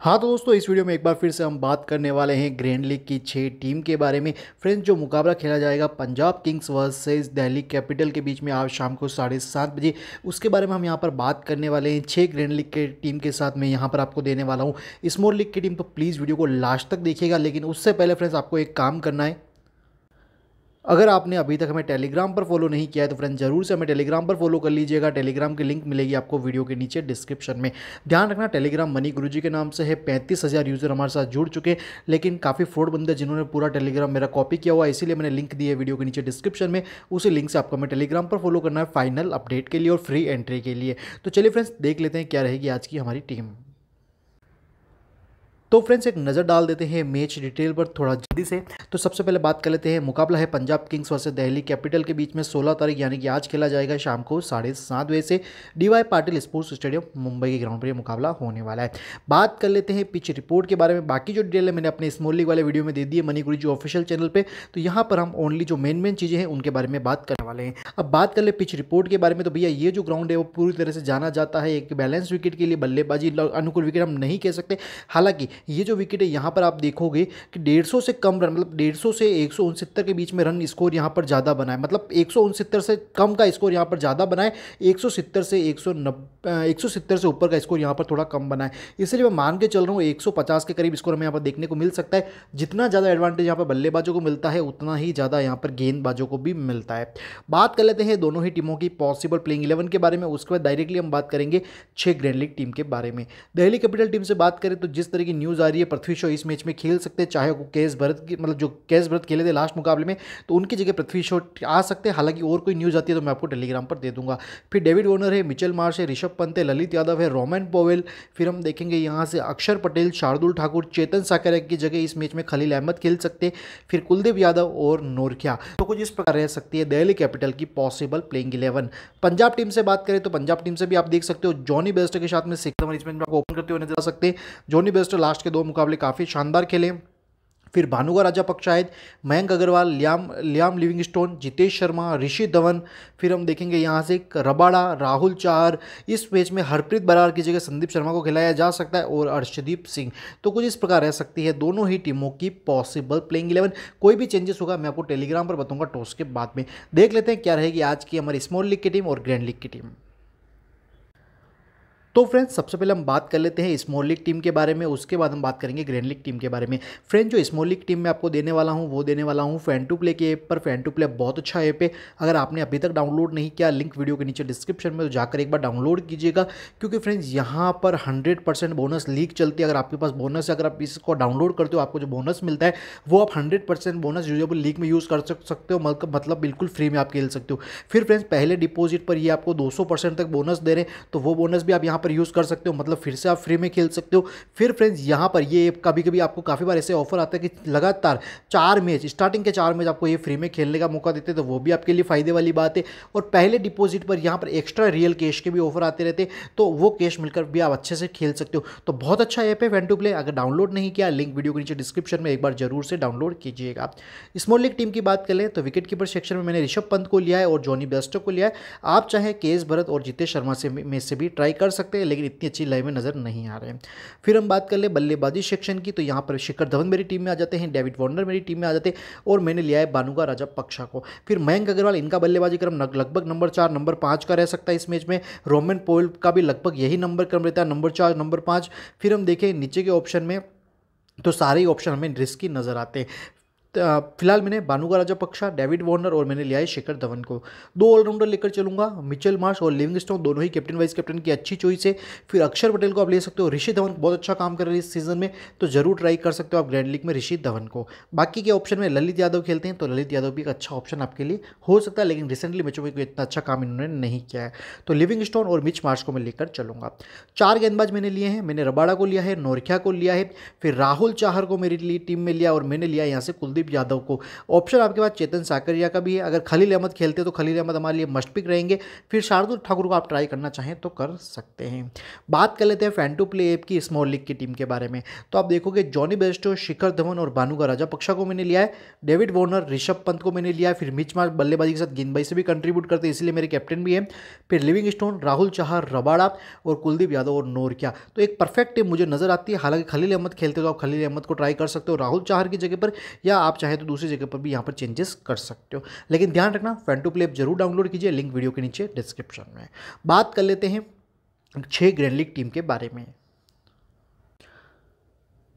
हाँ तो दोस्तों इस वीडियो में एक बार फिर से हम बात करने वाले हैं ग्रैंड लीग की छः टीम के बारे में फ्रेंड्स जो मुकाबला खेला जाएगा Punjab Kings versus Delhi Capital के बीच में आज शाम को साढ़े सात बजे उसके बारे में हम यहाँ पर बात करने वाले हैं छः ग्रैंड लीग के टीम के साथ मैं यहाँ पर आपको देने वाला हूँ स्मॉल लीग की टीम तो प्लीज़ वीडियो को लास्ट तक देखिएगा लेकिन उससे पहले फ्रेंड्स आपको एक काम करना है अगर आपने अभी तक हमें टेलीग्राम पर फॉलो नहीं किया है तो फ्रेंड्स जरूर से हमें टेलीग्राम पर फॉलो कर लीजिएगा टेलीग्राम की लिंक मिलेगी आपको वीडियो के नीचे डिस्क्रिप्शन में ध्यान रखना टेलीग्राम मनी गुरु के नाम से है पैंतीस हज़ार यूज़र हमारे साथ जुड़ चुके लेकिन काफ़ी फ्रॉड बंदे जिन्होंने पूरा टेलीग्राम मेरा कॉपी किया हुआ इसीलिए मैंने लिंक दी है वीडियो के नीचे डिस्क्रिप्शन में उसी लिंक से आपको हमें टेलीग्राम पर फॉलो करना है फाइनल अपडेट के लिए और फ्री एंट्री के लिए तो चलिए फ्रेंड्स देख लेते हैं क्या रहेगी आज की हमारी टीम तो फ्रेंड्स एक नज़र डाल देते हैं मैच डिटेल पर थोड़ा जल्दी से तो सबसे पहले बात कर लेते हैं मुकाबला है पंजाब किंग्स वर्ष दिल्ली कैपिटल के बीच में 16 तारीख यानी कि आज खेला जाएगा शाम को साढ़े सात बजे से डीवाई पाटिल स्पोर्ट्स स्टेडियम मुंबई के ग्राउंड पर यह मुकाबला होने वाला है बात कर लेते हैं पिच रिपोर्ट के बारे में बाकी जो डिटेल है मैंने अपने स्मॉल लीग वाले वीडियो में दे दिए है मनीगुरी जो ऑफिशियल चैनल पर तो यहाँ पर हम ओनली जो मेन मेन चीज़ें हैं उनके बारे में बात करने वाले हैं अब बात कर ले पिच रिपोर्ट के बारे में तो भैया ये जो ग्राउंड है वो पूरी तरह से जाना जाता है एक बैलेंस विकेट के लिए बल्लेबाजी अनुकूल विकेट हम नहीं कह सकते हालांकि ये जो विकेट है यहाँ पर आप देखोगे कि डेढ़ से कम रन मतलब डेढ़ से एक के बीच में रन स्कोर यहाँ पर ज़्यादा बनाए मतलब एक से कम का स्कोर यहाँ पर ज़्यादा बनाए एक से एक सौ से ऊपर का स्कोर यहाँ पर थोड़ा कम बनाए इसलिए मैं मान के चल रहा हूँ एक के करीब स्कोर हमें यहाँ पर देखने को मिल सकता है जितना ज़्यादा एडवांटेज यहाँ पर बल्लेबाजों को मिलता है उतना ही ज़्यादा यहाँ पर गेंदबाजों को भी मिलता है बात कर लेते हैं दोनों ही टीमों की पॉसिबल प्लेइंग इलेवन के बारे में उसके बाद डायरेक्टली हम बात करेंगे छः ग्रैंड लीग टीम के बारे में दिल्ली कैपिटल टीम से बात करें तो जिस तरह की न्यूज़ आ रही है पृथ्वी शो इस मैच में खेल सकते हैं चाहे वो केस भरत मतलब जो केस भरत खेले थे लास्ट मुकाबले में तो उनकी जगह पृथ्वी शो आ सकते हैं हालांकि और कोई न्यूज़ आती है तो मैं आपको टेलीग्राम पर दे दूंगा फिर डेविड वॉर्नर है मिचल मार्श है ऋषभ पंत है ललित यादव है रोमन पोवेल फिर हम देखेंगे यहाँ से अक्षर पटेल शार्दुल ठाकुर चेतन साकर की जगह इस मैच में खलील अहमद खेल सकते फिर कुलदीप यादव और नोरखिया तो कुछ इस प्रकार रह सकती है दिल्ली कैपिटल की possible playing eleven Punjab team से बात करें तो पंजाब टीम से भी आप देख सकते हो जॉनी बेस्टर के साथ में सिक्स ओपन करते हुए नजर आ सकते हैं जॉनी बेस्टर लास्ट लास्ट के दो मुकाबले काफ़ी शानदार खेले फिर Bhanuka Rajapaksa Mayank Agarwal Liam Liam Livingstone Jitesh Sharma Rishi Dhawan फिर हम देखेंगे यहाँ से रबाड़ा राहुल चार इस मैच में हरप्रीत बरार की जगह संदीप शर्मा को खिलाया जा सकता है और अर्शदीप सिंह तो कुछ इस प्रकार रह सकती है दोनों ही टीमों की पॉसिबल प्लेइंग इलेवन कोई भी चेंजेस होगा मैं आपको टेलीग्राम पर बताऊँगा टॉस के बाद में देख लेते हैं क्या रहेगी आज की हमारी स्मॉल लीग की टीम और ग्रैंड लीग की टीम तो फ्रेंड्स सबसे पहले हम बात कर लेते हैं स्मॉल लीग टीम के बारे में उसके बाद हम बात करेंगे ग्रैंड लीग टीम के बारे में फ्रेंड जो स्मॉल लीग टीम में आपको देने वाला हूँ वो देने वाला हूँ फैन टू प्ले के ऐप पर फैन टू प्ले बहुत अच्छा ऐप है अगर आपने अभी तक डाउनलोड नहीं किया लिंक वीडियो के नीचे डिस्क्रिप्शन में तो जाकर एक बार डाउनलोड कीजिएगा क्योंकि फ्रेंड्स यहाँ पर हंड्रेड परसेंट बोनस लीक चलती है अगर आपके पास बोनस है अगर आप इसको डाउनलोड करते हो आपको जो बोनस मिलता है वो आप hundred percent bonus usable league में यूज़ कर सकते हो मतलब, मतलब बिल्कुल फ्री में आप खेल सकते हो फिर फ्रेंड्स पहले डिपोजिट पर ये आपको दो तक बोनस दे रहे हैं तो वो बोनस भी आप यहाँ पर पर यूज़ कर सकते हो मतलब फिर से आप फ्री में खेल सकते हो फिर फ्रेंड्स यहाँ पर ये कभी कभी आपको काफ़ी बार ऐसे ऑफर आता है कि लगातार चार मैच स्टार्टिंग के चार मैच आपको ये फ्री में खेलने का मौका देते तो वो भी आपके लिए फ़ायदे वाली बात है और पहले डिपोजिट पर यहाँ पर एक्स्ट्रा रियल कैश के भी ऑफर आते रहते तो वो कैश मिलकर भी आप अच्छे से खेल सकते हो तो बहुत अच्छा ऐप है वेन टू प्ले अगर डाउनलोड नहीं किया लिंक वीडियो के नीचे डिस्क्रिप्शन में एक बार जरूर से डाउनलोड कीजिएगा स्मॉल लीग टीम की बात करें तो विकेट कीपर सेक्शन में मैंने ऋषभ पंत को लिया है और जॉनी बेस्टो को लिया है आप चाहे केस भरत और जितेश शर्मा से में से भी ट्राई कर सकते हैं सकते हैं लेकिन इतनी अच्छी लय में नज़र नहीं आ रहे फिर हम बात कर ले बल्लेबाजी सेक्शन की तो यहाँ पर शिखर धवन मेरी टीम में आ जाते हैं डेविड वॉर्नर मेरी टीम में आ जाते हैं और मैंने लिया है बानुगा राजा पक्षा को फिर मयंक अग्रवाल इनका बल्लेबाजी क्रम लगभग नंबर चार नंबर पाँच का रह सकता है इस मैच में रोमन पोल का भी लगभग यही नंबर क्रम रहता है नंबर चार नंबर पाँच फिर हम देखें नीचे के ऑप्शन में तो सारे ऑप्शन हमें रिस्की नज़र आते हैं फिलहाल मैंने बानुगा राजापक्षा डेविड वॉर्नर और मैंने लिया है शेखर धवन को दो ऑलराउंडर लेकर चलूंगा मिचेल मार्श और लिविंगस्टोन दोनों ही कैप्टन वाइस कैप्टन की अच्छी चॉइस है फिर अक्षर पटेल को आप ले सकते हो ऋषि धवन बहुत अच्छा काम कर रहे हैं इस सीजन में तो जरूर ट्राई कर सकते हो आप ग्रैंड लीग में ऋषि धवन को बाकी के ऑप्शन में ललित यादव खेलते हैं तो ललित यादव भी एक अच्छा ऑप्शन आपके लिए हो सकता है लेकिन रिसेंटली मैचों में कोई इतना अच्छा काम इन्होंने नहीं किया है तो लिविंग स्टोन और मिच मार्श को मैं लेकर चलूंगा चार गेंदबाज मैंने लिए हैं मैंने रबाड़ा को लिया है नोरखिया को लिया है फिर राहुल चाहर को मेरी टीम में लिया और मैंने लिया यहाँ से कुलदीप कुलदीप यादव को ऑप्शन आपके पास चेतन साकरिया का भी है अगर खलील अहमद खेलते तो खलील अहमद हमारे लिए मस्ट पिक रहेंगे फिर शार्दुल ठाकुर को आप ट्राई करना चाहें तो कर सकते हैं बात कर लेते हैं फैंटू प्ले ऐप की स्मॉल लीग की टीम के बारे में तो आप देखोगे जॉनी बेस्टो शिखर धवन और भानुगा राजा पक्षा को मैंने लिया है डेविड वॉर्नर ऋषभ पंत को मैंने लिया है फिर मिच मार्च बल्लेबाजी के साथ गेंदबाजी से भी कंट्रीब्यूट करते हैं इसलिए मेरे कैप्टन भी है फिर Livingstone Rahul Chahar Rabada और कुलदीप यादव और नोरकिया तो एक परफेक्ट टीम मुझे नजर आती है हालांकि खलील अहमद खेलते तो आप खलील अहमद को ट्राई कर सकते हो राहुल चाहर की जगह पर या आप चाहे तो दूसरी जगह पर भी यहाँ पर चेंजेस कर सकते हो लेकिन ध्यान रखना फैन टू प्लेप जरूर डाउनलोड कीजिए लिंक वीडियो के नीचे डिस्क्रिप्शन में बात कर लेते हैं छः ग्रैंड लीग टीम के बारे में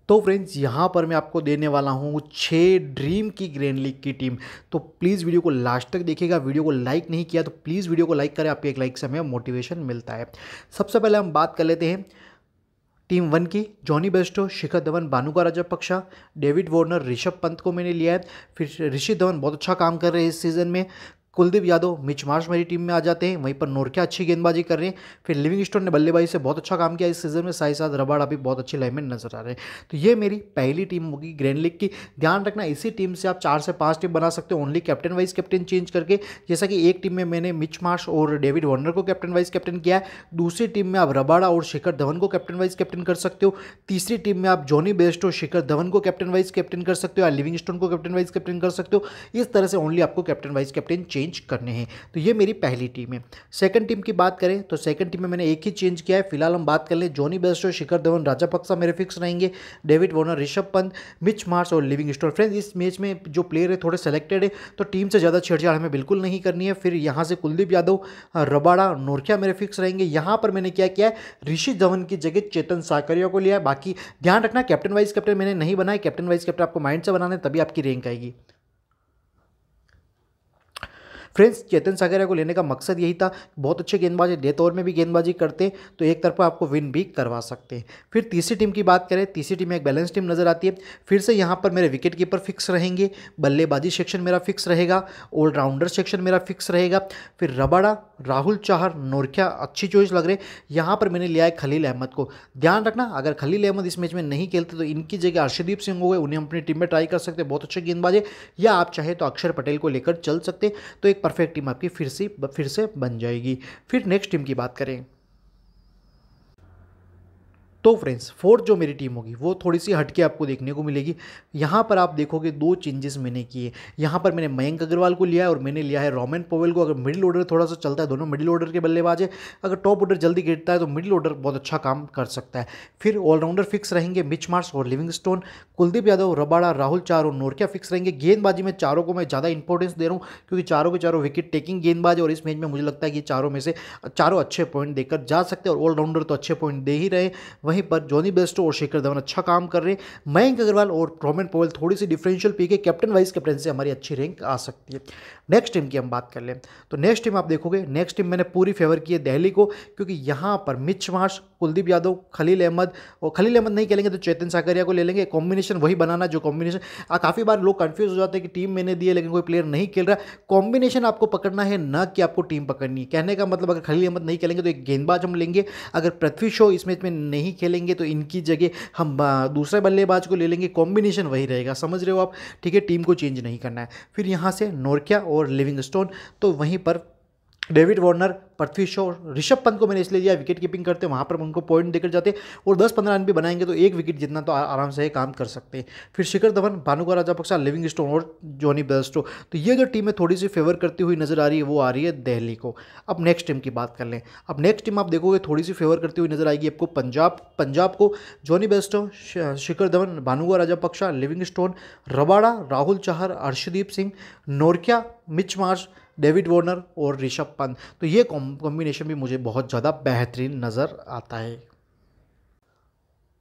तो फ्रेंड्स यहाँ पर मैं आपको देने वाला हूँ छः ड्रीम की ग्रैंड लीग की टीम तो प्लीज़ वीडियो को लास्ट तक देखिएगा वीडियो को लाइक नहीं किया तो प्लीज़ वीडियो को लाइक करें आपके एक लाइक से हमें मोटिवेशन मिलता है सबसे पहले हम बात कर लेते हैं टीम वन की Johnny Bairstow Shikhar Dhawan Bhanuka Rajapaksa David Warner Rishabh Pant को मैंने लिया है फिर ऋषि धवन बहुत अच्छा काम कर रहे हैं इस सीज़न में कुलदीप यादव मिच मार्च मेरी टीम में आ जाते हैं वहीं पर नोरकिया अच्छी गेंदबाजी कर रहे हैं फिर लिविंग स्टोन ने बल्लेबाजी से बहुत अच्छा काम किया इस सीजन में साई साथ रबाड़ अभी बहुत अच्छी लाइन में नजर आ रहे हैं तो ये मेरी पहली टीम होगी ग्रैंड लीग की ध्यान रखना इसी टीम से आप चार से पाँच टीम बना सकते हो only captain vice captain change करके जैसा कि एक टीम में मैंने मिच मार्श और डेविड वॉर्नर को कैप्टन वाइज कैप्टन किया है दूसरी टीम में आप रबाड़ा और शिखर धवन को कैप्टन वाइज कैप्टन कर सकते हो तीसरी टीम में आप जॉनी बेस्ट और शिखर धवन को कैप्टन वाइज कैप्टन कर सकते हो या लिविंग स्टोन को कैप्टन वाइज कैप्टन कर सकते हो इस तरह से ओनली आपको captain vice captain change change करने हैं तो ये मेरी पहली टीम है सेकंड टीम की बात करें तो सेकंड टीम में मैंने एक ही चेंज किया है फिलहाल हम बात कर लें Johnny Bairstow Shikhar Dhawan Rajapaksa मेरे फिक्स रहेंगे David Warner Rishabh Pant Mitch Marsh और लिविंग स्टोर फ्रेंड इस मैच में जो प्लेयर है थोड़े सेलेक्टेड है तो टीम से ज़्यादा छेड़छाड़ हमें बिल्कुल नहीं करनी है फिर यहाँ से कुलदीप यादव रबाड़ा नोरखिया मेरे फिक्स रहेंगे यहाँ पर मैंने क्या किया ऋषि धवन की जगह चेतन साकरिया को लिया बाकी ध्यान रखना कैप्टन वाइस कैप्टन मैंने नहीं बनाया कैप्टन वाइस कैप्टन आपको माइंड से बनाने तभी आपकी रैंक आएगी फ्रेंड्स चेतन सागरिया को लेने का मकसद यही था बहुत अच्छे गेंदबाजी डेथ ओवर में भी गेंदबाजी करते तो एक तरफा आपको विन भी करवा सकते हैं फिर तीसरी टीम की बात करें तीसरी टीम एक बैलेंस टीम नज़र आती है फिर से यहाँ पर मेरे विकेट कीपर फिक्स रहेंगे बल्लेबाजी सेक्शन मेरा फिक्स रहेगा ऑलराउंडर सेक्शन मेरा फिक्स रहेगा फिर रबाड़ा राहुल चाहर नोरखिया अच्छी चॉइस लग रहे यहाँ पर मैंने लिया है खलील अहमद को ध्यान रखना अगर खलील अहमद इस मैच में नहीं खेलते तो इनकी जगह अर्षदीप सिंह हो गए उन्हें अपनी टीम में ट्राई कर सकते बहुत अच्छे गेंदबाज है या आप चाहे तो अक्षर पटेल को लेकर चल सकते तो एक परफेक्ट टीम आपकी फिर से फिर से बन जाएगी फिर नेक्स्ट टीम की बात करें तो फ्रेंड्स फोर्थ जो मेरी टीम होगी वो थोड़ी सी हटके आपको देखने को मिलेगी यहाँ पर आप देखोगे दो चेंजेस मैंने किए यहाँ पर मैंने मयंक अग्रवाल को लिया है और मैंने लिया है रोमन पोवेल को अगर मिडिल ऑर्डर थोड़ा सा चलता है दोनों मिडिल ऑर्डर के बल्लेबाज है अगर टॉप ऑर्डर जल्दी गिरता है तो मिडिल ऑर्डर बहुत अच्छा काम कर सकता है फिर ऑलराउंडर फिक्स रहेंगे मिच मार्स और Livingstone Kuldeep Yadav Rabada Rahul Chahar और नोरकिया फिक्स रहेंगे गेंदबाजी में चारों को मैं ज़्यादा इंपॉर्टेंस दे रहा हूँ क्योंकि चारों के चारों विकेट टेकिंग गेंदबाज और इस मैच में मुझे लगता है कि चारों में से चारों अच्छे पॉइंट देकर जा सकते हैं और ऑलराउंडर तो अच्छे पॉइंट दे ही रहे वहीं पर जॉनी बेस्टो और शेखर धवन अच्छा काम कर रहे हैं मयंक अग्रवाल और रोमन पोवेल थोड़ी सी डिफरेंशियल पी के कैप्टन वाइस कैप्टन से हमारी अच्छी रैंक आ सकती है नेक्स्ट टीम की हम बात कर लें तो नेक्स्ट टीम आप देखोगे नेक्स्ट टीम मैंने पूरी फेवर की है दिल्ली को क्योंकि यहाँ पर मिच मार्श कुलदीप यादव खलील अहमद और खलील अहमद नहीं खेलेंगे तो चेतन साकरिया को ले लेंगे कॉम्बिनेशन वही बनाना जो कॉम्बिनेशन काफ़ी बार लोग कन्फ्यूज हो जाते हैं कि टीम मैंने दी है लेकिन कोई प्लेयर नहीं खेल रहा कॉम्बिनेशन आपको पकड़ना है ना कि आपको टीम पकड़नी है कहने का मतलब अगर खलील अहमद नहीं खेलेंगे तो एक गेंदबाज हम लेंगे अगर पृथ्वी शो इस मैच में नहीं खेलेंगे तो इनकी जगह हम दूसरे बल्लेबाज को ले लेंगे कॉम्बिनेशन वही रहेगा समझ रहे हो आप ठीक है टीम को चेंज नहीं करना है फिर यहाँ से नोरकिया और लिविंग तो वहीं पर डेविड वार्नर पृथ्वी शो ऋषभ पंत को मैंने इसलिए लिया विकेट कीपिंग करते वहाँ पर उनको पॉइंट देकर जाते और 10-15 रन भी बनाएंगे तो एक विकेट जितना तो आराम से काम कर सकते हैं फिर शिखर धवन भानुका राजापक्सा लिविंग स्टोन और जॉनी बेस्टो तो ये जो टीमें थोड़ी सी फेवर करती हुई नजर आ रही है वो आ रही है दिल्ली को अब नेक्स्ट टीम की बात कर लें अब नेक्स्ट टीम आप देखोगे थोड़ी सी फेवर करती हुई नजर आएगी आपको पंजाब पंजाब को Johnny Bairstow Shikhar Dhawan Bhanuka Rajapaksa Livingstone Rabada Rahul Chahar Arshdeep Singh Nortje Mitch Marsh David Warner और ऋषभ पंत तो ये कॉम्बिनेशन भी मुझे बहुत ज़्यादा बेहतरीन नज़र आता है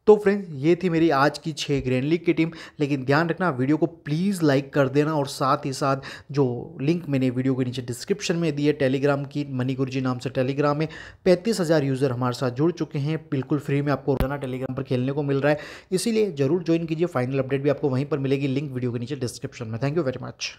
तो फ्रेंड्स ये थी मेरी आज की छः ग्रैंड लीग की टीम लेकिन ध्यान रखना वीडियो को प्लीज़ लाइक कर देना और साथ ही साथ जो लिंक मैंने वीडियो के नीचे डिस्क्रिप्शन में दी है टेलीग्राम की मनी गुरु जी नाम से टेलीग्राम में पैंतीस हज़ार यूज़र हमारे साथ जुड़ चुके हैं बिल्कुल फ्री में आपको रोजाना टेलीग्राम पर खेलने को मिल रहा है इसीलिए ज़रूर ज्वाइन कीजिए फाइनल अपडेट भी आपको वहीं पर मिलेगी लिंक वीडियो के नीचे डिस्क्रिप्शन में थैंक यू वेरी मच